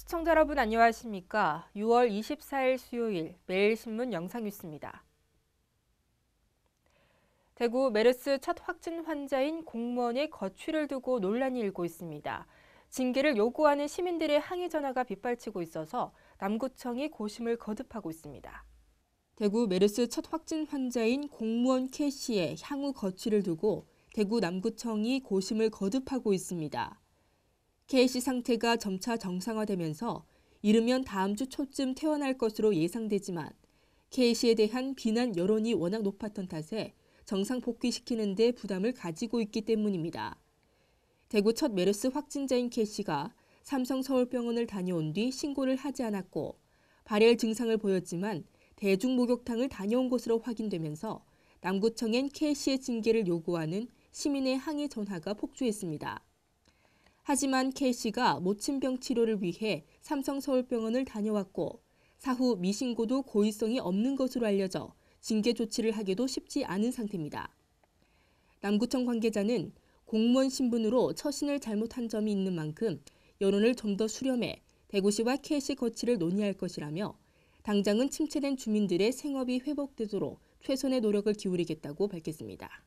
시청자 여러분 안녕하십니까? 6월 24일 수요일 매일신문 영상뉴스입니다. 대구 메르스 첫 확진 환자인 공무원의 거취를 두고 논란이 일고 있습니다. 징계를 요구하는 시민들의 항의 전화가 빗발치고 있어서 남구청이 고심을 거듭하고 있습니다. 대구 메르스 첫 확진 환자인 공무원 캐 씨의 향후 거취를 두고 대구 남구청이 고심을 거듭하고 있습니다. 케이시 상태가 점차 정상화되면서 이르면 다음 주 초쯤 퇴원할 것으로 예상되지만 케이시에 대한 비난 여론이 워낙 높았던 탓에 정상 복귀시키는 데 부담을 가지고 있기 때문입니다. 대구 첫 메르스 확진자인 K씨가 삼성서울병원을 다녀온 뒤 신고를 하지 않았고 발열 증상을 보였지만 대중목욕탕을 다녀온 것으로 확인되면서 남구청엔 K씨의 징계를 요구하는 시민의 항의 전화가 폭주했습니다. 하지만 K씨가 모친병 치료를 위해 삼성서울병원을 다녀왔고 사후 미신고도 고의성이 없는 것으로 알려져 징계 조치를 하기도 쉽지 않은 상태입니다. 남구청 관계자는 공무원 신분으로 처신을 잘못한 점이 있는 만큼 여론을 좀 더 수렴해 대구시와 K씨 거치를 논의할 것이라며 당장은 침체된 주민들의 생업이 회복되도록 최선의 노력을 기울이겠다고 밝혔습니다.